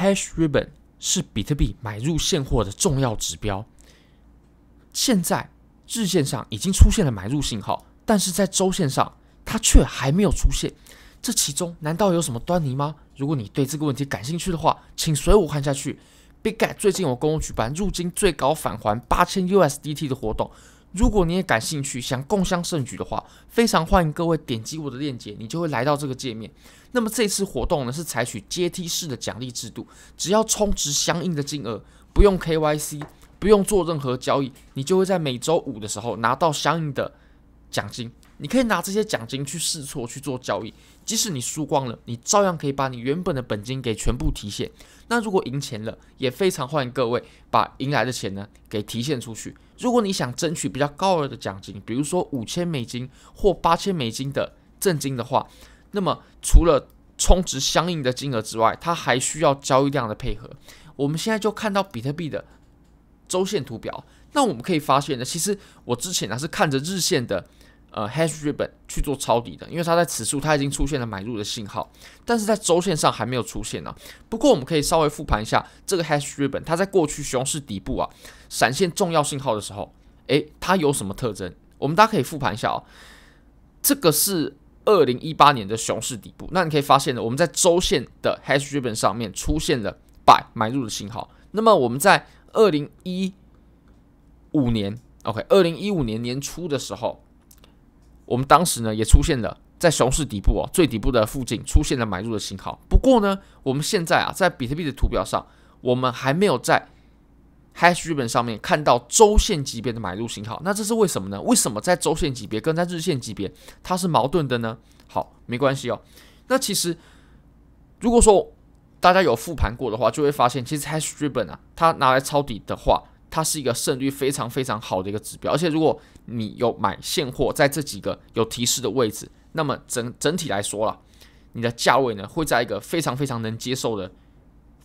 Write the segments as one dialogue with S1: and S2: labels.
S1: Hash Ribbon 是比特币买入现货的重要指标。现在日线上已经出现了买入信号，但是在周线上它却还没有出现。这其中难道有什么端倪吗？如果你对这个问题感兴趣的话，请随我看下去。Big Guy 最近我公布举办入金最高返还八千 USDT 的活动。如果你也感兴趣，想共襄盛举的话，非常欢迎各位点击我的链接，你就会来到这个界面。那么这次活动呢是采取阶梯式的奖励制度，只要充值相应的金额，不用 KYC，不用做任何交易，你就会在每周五的时候拿到相应的奖金。你可以拿这些奖金去试错去做交易，即使你输光了，你照样可以把你原本的本金给全部提现。那如果赢钱了，也非常欢迎各位把赢来的钱呢给提现出去。如果你想争取比较高额的奖金，比如说五千美金或八千美金的正金的话，那么除了充值相应的金额之外，它还需要交易量的配合。我们现在就看到比特币的周线图表，那我们可以发现呢，其实我之前呢是看着日线的。呃，Hash Ribbon 去做抄底的，因为它在此处它已经出现了买入的信号，但是在周线上还没有出现呢。不过我们可以稍微复盘一下这个 Hash Ribbon，它在过去熊市底部啊闪现重要信号的时候，诶，它有什么特征？我们大家可以复盘一下哦。这个是二零一八年的熊市底部，那你可以发现的，我们在周线的 Hash Ribbon 上面出现了 Buy 买入的信号。那么我们在二零一五年，OK，二零一五年年初的时候。我们当时呢，也出现了在熊市底部哦，最底部的附近出现了买入的信号。不过呢，我们现在啊，在比特币的图表上，我们还没有在 hash ribbon 上面看到周线级别的买入信号。那这是为什么呢？为什么在周线级别跟在日线级别它是矛盾的呢？好，没关系哦。那其实如果说大家有复盘过的话，就会发现，其实 hash ribbon 啊，它拿来抄底的话。它是一个胜率非常非常好的一个指标，而且如果你有买现货，在这几个有提示的位置，那么整整体来说了，你的价位呢会在一个非常非常能接受的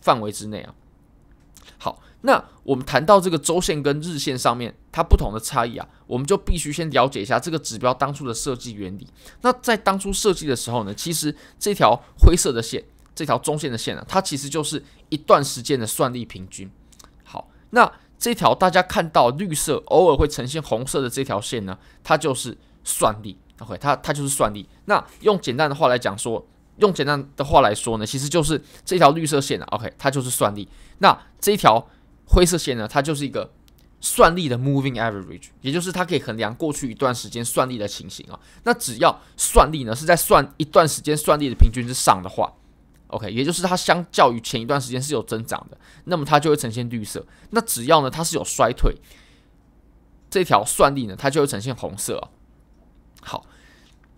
S1: 范围之内啊。好，那我们谈到这个周线跟日线上面它不同的差异啊，我们就必须先了解一下这个指标当初的设计原理。那在当初设计的时候呢，其实这条灰色的线，这条中线的线呢，它其实就是一段时间的算力平均。好，那这条大家看到绿色偶尔会呈现红色的这条线呢，它就是算力，OK，它它就是算力。那用简单的话来讲说，用简单的话来说呢，其实就是这条绿色线，OK，它就是算力。那这一条灰色线呢，它就是一个算力的 Moving Average，也就是它可以衡量过去一段时间算力的情形啊。那只要算力呢是在算一段时间算力的平均之上的话。OK，也就是它相较于前一段时间是有增长的，那么它就会呈现绿色。那只要呢它是有衰退，这条算力呢它就会呈现红色。好，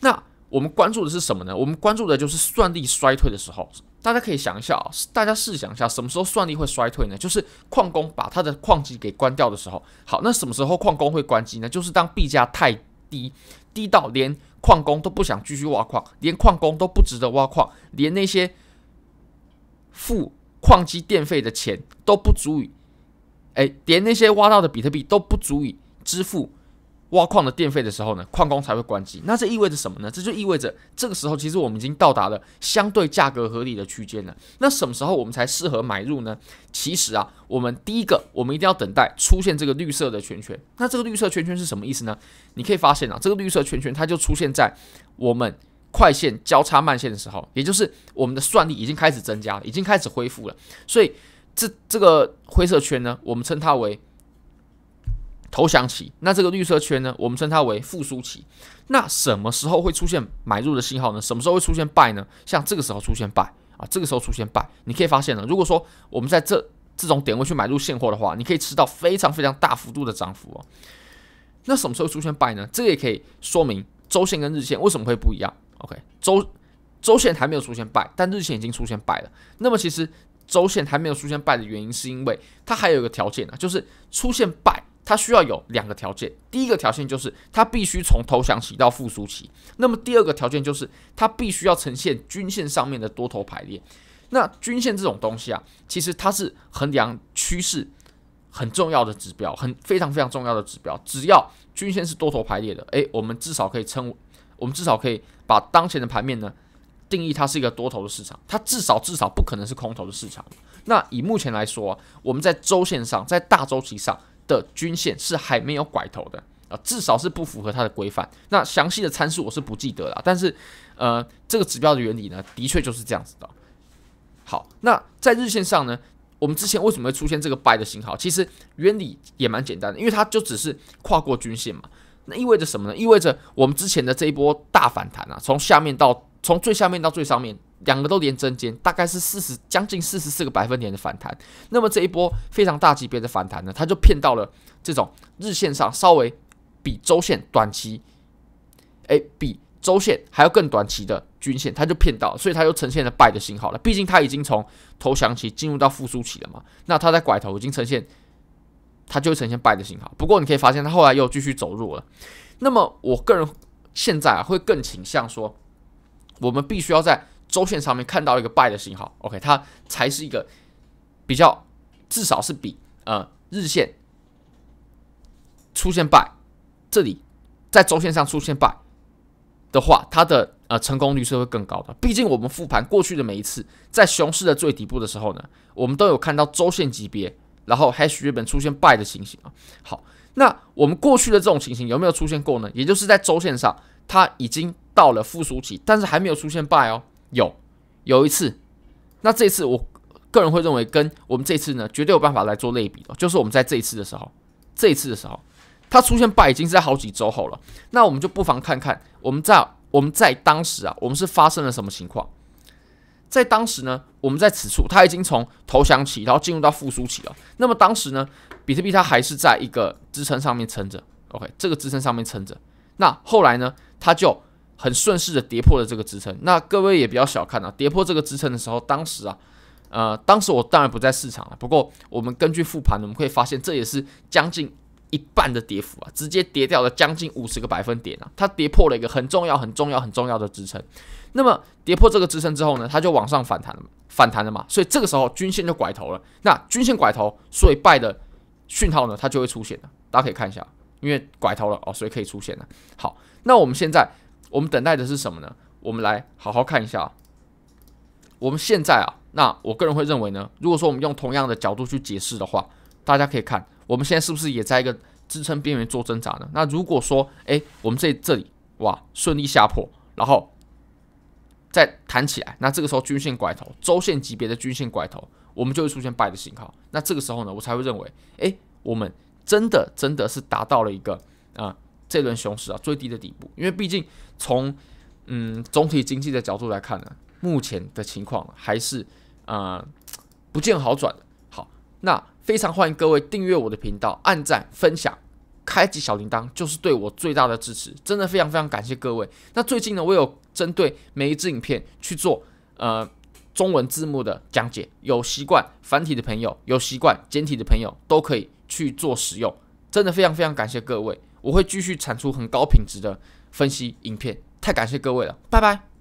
S1: 那我们关注的是什么呢？我们关注的就是算力衰退的时候。大家可以想一下啊，大家试想一下，什么时候算力会衰退呢？就是矿工把他的矿机给关掉的时候。好，那什么时候矿工会关机呢？就是当币价太低，低到连矿工都不想继续挖矿，连矿工都不值得挖矿，连那些。付矿机电费的钱都不足以，哎，连那些挖到的比特币都不足以支付挖矿的电费的时候呢，矿工才会关机。那这意味着什么呢？这就意味着这个时候其实我们已经到达了相对价格合理的区间了。那什么时候我们才适合买入呢？其实啊，我们第一个，我们一定要等待出现这个绿色的圈圈。那这个绿色圈圈是什么意思呢？你可以发现啊，这个绿色圈圈它就出现在我们。快线交叉慢线的时候，也就是我们的算力已经开始增加了，已经开始恢复了。所以这这个灰色圈呢，我们称它为投降期。那这个绿色圈呢，我们称它为复苏期。那什么时候会出现买入的信号呢？什么时候会出现 buy 呢？像这个时候出现 buy 啊，这个时候出现 buy，你可以发现了。如果说我们在这这种点位去买入现货的话，你可以吃到非常非常大幅度的涨幅哦。那什么时候出现 buy 呢？这也可以说明周线跟日线为什么会不一样。OK，周周线还没有出现败，但日线已经出现败了。那么其实周线还没有出现败的原因，是因为它还有一个条件啊，就是出现败它需要有两个条件。第一个条件就是它必须从投降期到复苏期。那么第二个条件就是它必须要呈现均线上面的多头排列。那均线这种东西啊，其实它是衡量趋势很重要的指标，很非常非常重要的指标。只要均线是多头排列的，诶，我们至少可以称。我们至少可以把当前的盘面呢定义它是一个多头的市场，它至少至少不可能是空头的市场。那以目前来说，我们在周线上、在大周期上的均线是还没有拐头的啊，至少是不符合它的规范。那详细的参数我是不记得了，但是呃，这个指标的原理呢，的确就是这样子的。好，那在日线上呢，我们之前为什么会出现这个 buy 的信号？其实原理也蛮简单的，因为它就只是跨过均线嘛。那意味着什么呢？意味着我们之前的这一波大反弹啊，从下面到从最下面到最上面，两个都连针尖，大概是四十将近四十四个百分点的反弹。那么这一波非常大级别的反弹呢，它就骗到了这种日线上稍微比周线短期哎比周线还要更短期的均线，它就骗到，所以它就呈现了败的信号了。毕竟它已经从投降期进入到复苏期了嘛，那它在拐头已经呈现。它就会呈现败的信号，不过你可以发现它后来又继续走弱了。那么我个人现在啊会更倾向说，我们必须要在周线上面看到一个败的信号，OK，它才是一个比较至少是比呃日线出现败，这里在周线上出现败的话，它的呃成功率是会更高的。毕竟我们复盘过去的每一次在熊市的最底部的时候呢，我们都有看到周线级别。然后，Hash 原本出现 Buy 的情形啊。好，那我们过去的这种情形有没有出现过呢？也就是在周线上，它已经到了复苏期，但是还没有出现 Buy 哦。有，有一次。那这次我个人会认为，跟我们这次呢，绝对有办法来做类比哦。就是我们在这一次的时候，这一次的时候，它出现 Buy 已经是在好几周后了。那我们就不妨看看，我们在我们在当时啊，我们是发生了什么情况？在当时呢，我们在此处，它已经从投降期，然后进入到复苏期了。那么当时呢，比特币它还是在一个支撑上面撑着，OK，这个支撑上面撑着。那后来呢，它就很顺势的跌破了这个支撑。那各位也比较小看啊，跌破这个支撑的时候，当时啊，呃，当时我当然不在市场了。不过我们根据复盘，我们会发现这也是将近。一半的跌幅啊，直接跌掉了将近五十个百分点啊，它跌破了一个很重要、很重要、很重要的支撑。那么跌破这个支撑之后呢，它就往上反弹了，反弹了嘛，所以这个时候均线就拐头了。那均线拐头，所以败的讯号呢，它就会出现了。大家可以看一下，因为拐头了哦，所以可以出现了。好，那我们现在我们等待的是什么呢？我们来好好看一下。我们现在啊，那我个人会认为呢，如果说我们用同样的角度去解释的话，大家可以看。我们现在是不是也在一个支撑边缘做挣扎呢？那如果说，哎，我们在这里哇顺利下破，然后再弹起来，那这个时候均线拐头，周线级别的均线拐头，我们就会出现 buy 的信号。那这个时候呢，我才会认为，哎，我们真的真的是达到了一个啊这轮熊市啊最低的底部，因为毕竟从嗯总体经济的角度来看呢，目前的情况还是啊不见好转的。好，那。非常欢迎各位订阅我的频道，按赞、分享、开启小铃铛，就是对我最大的支持。真的非常非常感谢各位。那最近呢，我有针对每一只影片去做呃中文字幕的讲解，有习惯繁体的朋友，有习惯简体的朋友都可以去做使用。真的非常非常感谢各位，我会继续产出很高品质的分析影片。太感谢各位了，拜拜。